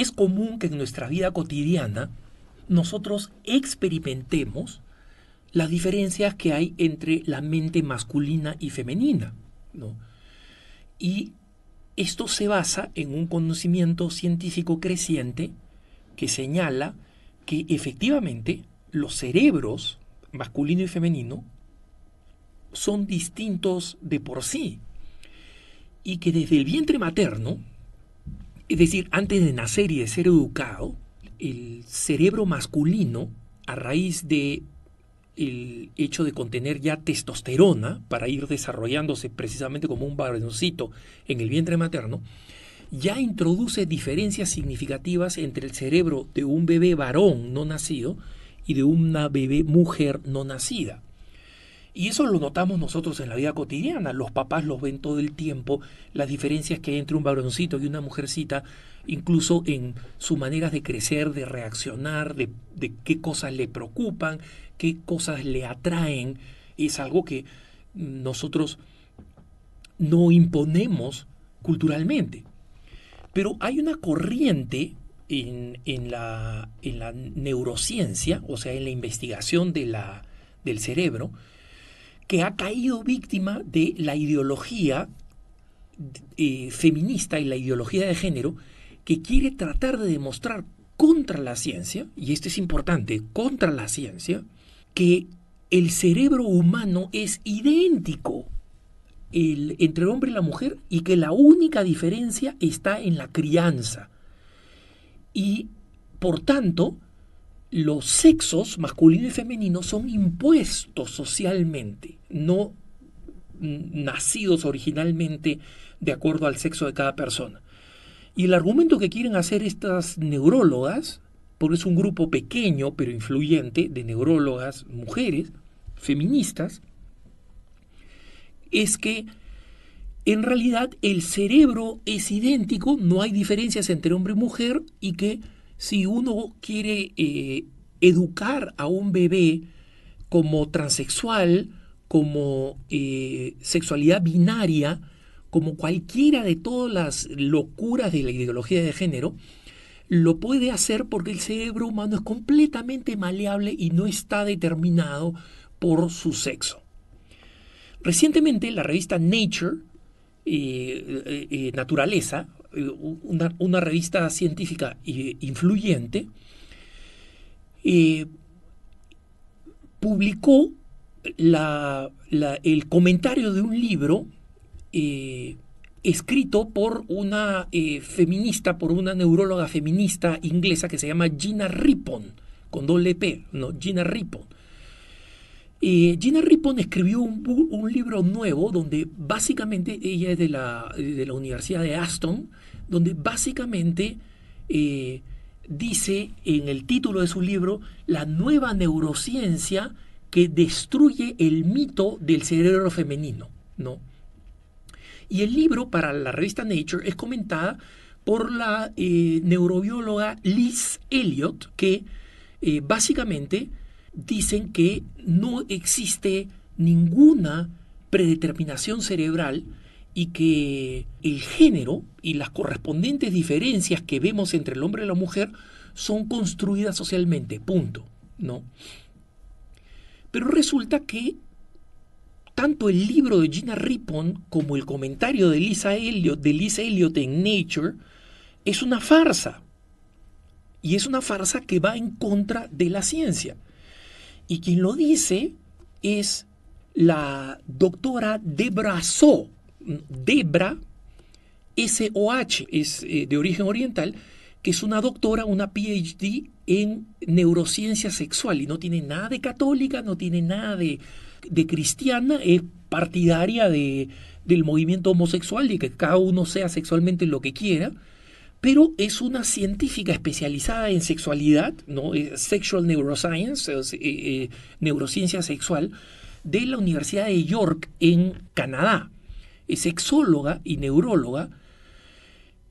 es común que en nuestra vida cotidiana nosotros experimentemos las diferencias que hay entre la mente masculina y femenina. Y esto se basa en un conocimiento científico creciente que señala que efectivamente los cerebros masculino y femenino son distintos de por sí y que desde el vientre materno es decir, antes de nacer y de ser educado, el cerebro masculino, a raíz de el hecho de contener ya testosterona para ir desarrollándose precisamente como un varoncito en el vientre materno, ya introduce diferencias significativas entre el cerebro de un bebé varón no nacido y de una bebé mujer no nacida. Y eso lo notamos nosotros en la vida cotidiana. Los papás los ven todo el tiempo, las diferencias que hay entre un varoncito y una mujercita, incluso en sus maneras de crecer, de reaccionar, de, qué cosas le preocupan, qué cosas le atraen. Es algo que nosotros no imponemos culturalmente. Pero hay una corriente en, en, la, en la neurociencia, o sea, en la investigación de la, del cerebro, que ha caído víctima de la ideología eh, feminista y la ideología de género que quiere tratar de demostrar contra la ciencia, y esto es importante, contra la ciencia, que el cerebro humano es idéntico entre el hombre y la mujer y que la única diferencia está en la crianza. Y por tanto, los sexos masculino y femenino son impuestos socialmente, no nacidos originalmente de acuerdo al sexo de cada persona. Y el argumento que quieren hacer estas neurólogas, porque es un grupo pequeño pero influyente de neurólogas mujeres, feministas, es que en realidad el cerebro es idéntico, no hay diferencias entre hombre y mujer y que si uno quiere eh, educar a un bebé como transexual, como eh, sexualidad binaria, como cualquiera de todas las locuras de la ideología de género, lo puede hacer porque el cerebro humano es completamente maleable y no está determinado por su sexo. Recientemente la revista Nature, eh, Naturaleza, eh, una, revista científica eh, influyente, eh, publicó la, el comentario de un libro escrito por una feminista, por una neuróloga feminista inglesa que se llama Gina Rippon, con doble P, ¿no? Gina Rippon. Eh, Gina Rippon escribió un, libro nuevo donde básicamente, ella es de la, eh, de la Universidad de Aston, donde básicamente eh, dice en el título de su libro, la nueva neurociencia que destruye el mito del cerebro femenino, ¿no? Y el libro para la revista Nature es comentada por la neurobióloga Liz Elliot, que básicamente dicen que no existe ninguna predeterminación cerebral y que el género y las correspondientes diferencias que vemos entre el hombre y la mujer son construidas socialmente, punto, ¿no? Pero resulta que tanto el libro de Gina Rippon como el comentario de Lisa Elliot, de Lisa Elliot en Nature es una farsa. Y es una farsa que va en contra de la ciencia. Y quien lo dice es la doctora Debra So. Debra SOH es eh, de origen oriental, que es una doctora, una PhD en neurociencia sexual y no tiene nada de católica, no tiene nada de, cristiana, es partidaria del movimiento homosexual y que cada uno sea sexualmente lo que quiera pero es una científica especializada en sexualidad, ¿no? Eh, sexual Neuroscience, eh, eh, neurociencia sexual, de la Universidad de York en Canadá. Es sexóloga y neuróloga,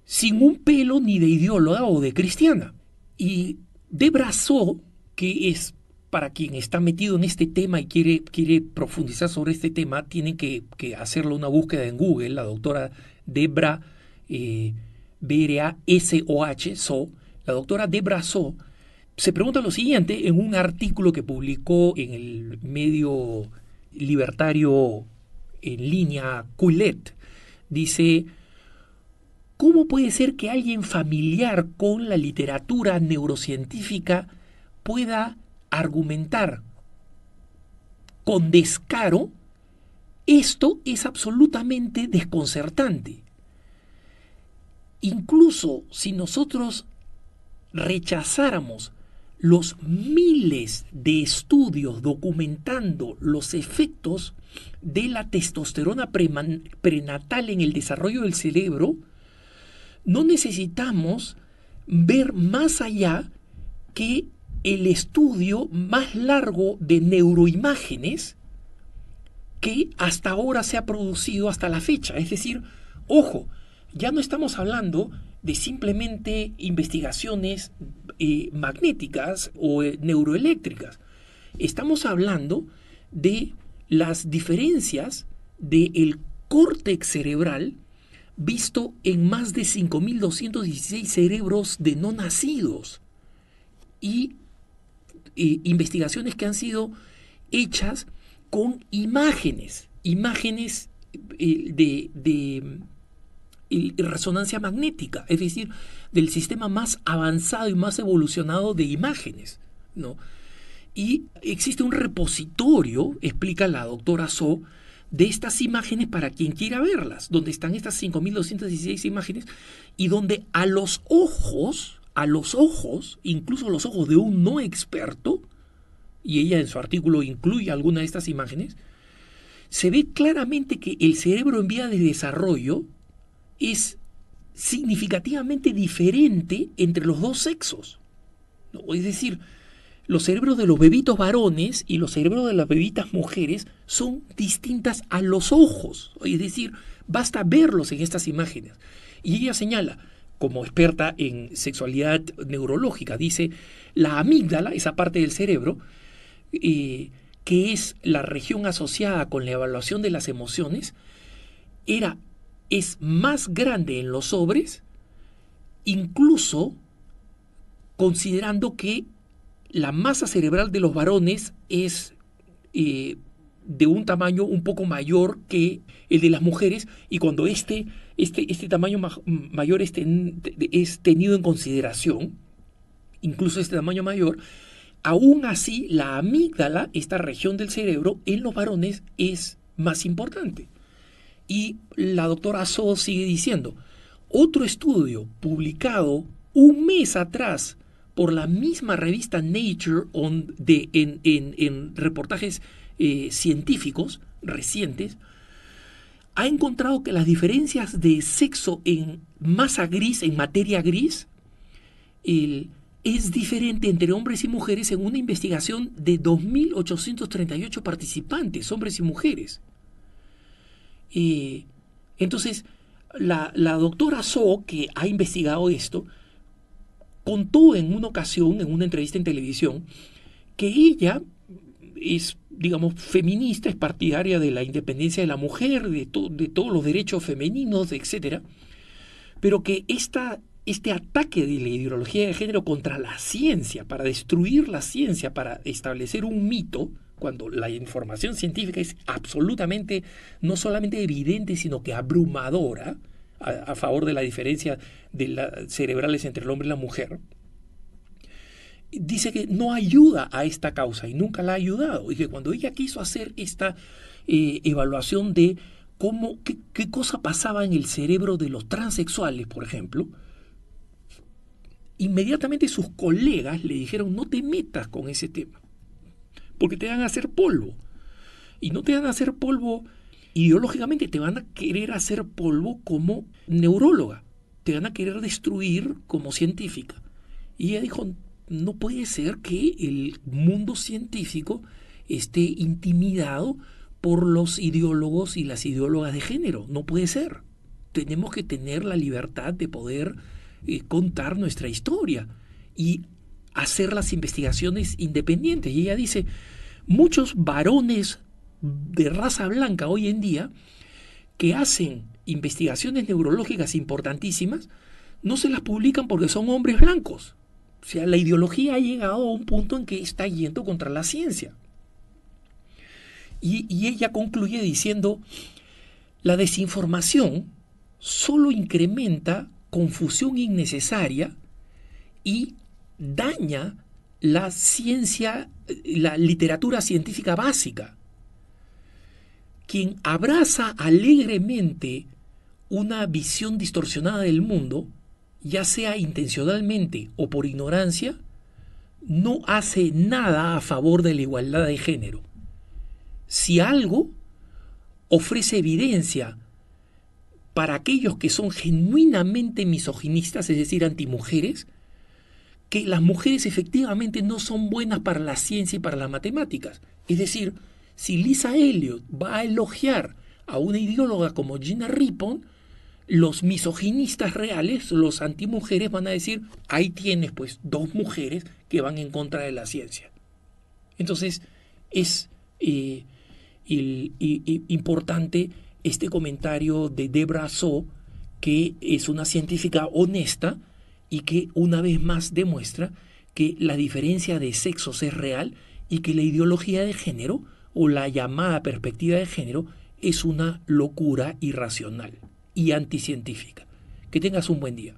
sin un pelo ni de ideóloga o de cristiana. Y Debra que es para quien está metido en este tema y quiere, quiere profundizar sobre este tema, tiene que, que una búsqueda en Google, la doctora Debra b la doctora Debra So, se pregunta lo siguiente en un artículo que publicó en el medio libertario en línea Quillette. Dice, ¿cómo puede ser que alguien familiar con la literatura neurocientífica pueda argumentar con descaro? Esto es absolutamente desconcertante. Incluso si nosotros rechazáramos los miles de estudios documentando los efectos de la testosterona prenatal en el desarrollo del cerebro, no necesitamos ver más allá que el estudio más largo de neuroimágenes que hasta ahora se ha producido hasta la fecha. Es decir, ojo, ya no estamos hablando de simplemente investigaciones eh, magnéticas o eh, neuroeléctricas. Estamos hablando de las diferencias del córtex cerebral visto en más de 5.216 cerebros de no nacidos y eh, investigaciones que han sido hechas con imágenes, imágenes de y resonancia magnética, es decir, del sistema más avanzado y más evolucionado de imágenes, ¿no? Y existe un repositorio, explica la doctora So, de estas imágenes para quien quiera verlas, donde están estas 5.216 imágenes y donde a los ojos, a los ojos, incluso los ojos de un no experto, y ella en su artículo incluye alguna de estas imágenes, se ve claramente que el cerebro en vía de desarrollo es significativamente diferente entre los dos sexos. Es decir, los cerebros de los bebitos varones y los cerebros de las bebitas mujeres son distintas a los ojos. Es decir, basta verlos en estas imágenes. Y ella señala, como experta en sexualidad neurológica, dice, la amígdala, esa parte del cerebro, eh, que es la región asociada con la evaluación de las emociones, era es más grande en los sobres, incluso considerando que la masa cerebral de los varones es eh, de un tamaño un poco mayor que el de las mujeres y cuando este, este, este tamaño mayor es tenido en consideración, incluso este tamaño mayor, aún así la amígdala, esta región del cerebro, en los varones es más importante. Y la doctora So sigue diciendo, otro estudio publicado un mes atrás por la misma revista Nature de, en, reportajes eh, científicos recientes, ha encontrado que las diferencias de sexo en masa gris, en materia gris, es diferente entre hombres y mujeres en una investigación de 2.838 participantes, hombres y mujeres. Y entonces, la, doctora So, que ha investigado esto, contó en una ocasión, en una entrevista en televisión, que ella es, digamos, feminista, es partidaria de la independencia de la mujer, de, de todos los derechos femeninos, etc. Pero que este ataque de la ideología de género contra la ciencia, para destruir la ciencia, para establecer un mito, cuando la información científica es absolutamente, no solamente evidente, sino que abrumadora a, favor de la diferencia de la, cerebrales entre el hombre y la mujer, dice que no ayuda a esta causa y nunca la ha ayudado. Y que cuando ella quiso hacer esta eh, evaluación de cómo, qué, cosa pasaba en el cerebro de los transexuales, por ejemplo, inmediatamente sus colegas le dijeron no te metas con ese tema porque te van a hacer polvo. Y no te van a hacer polvo ideológicamente, te van a querer hacer polvo como neuróloga, te van a querer destruir como científica. Y ella dijo, no puede ser que el mundo científico esté intimidado por los ideólogos y las ideólogas de género, no puede ser. Tenemos que tener la libertad de poder eh, contar nuestra historia. Y hacer las investigaciones independientes. Y ella dice, muchos varones de raza blanca hoy en día que hacen investigaciones neurológicas importantísimas, no se las publican porque son hombres blancos. O sea, la ideología ha llegado a un punto en que está yendo contra la ciencia. Y, ella concluye diciendo, la desinformación solo incrementa confusión innecesaria y daña la ciencia, la literatura científica básica. Quien abraza alegremente una visión distorsionada del mundo, ya sea intencionalmente o por ignorancia, no hace nada a favor de la igualdad de género. Si algo ofrece evidencia para aquellos que son genuinamente misoginistas, es decir, antimujeres, que las mujeres efectivamente no son buenas para la ciencia y para las matemáticas. Es decir, si Lisa Elliot va a elogiar a una ideóloga como Gina Rippon, los misoginistas reales, los antimujeres, van a decir, ahí tienes pues dos mujeres que van en contra de la ciencia. Entonces, es eh, importante este comentario de Debra So, que es una científica honesta, y que una vez más demuestra que la diferencia de sexos es real y que la ideología de género o la llamada perspectiva de género es una locura irracional y anticientífica. Que tengas un buen día.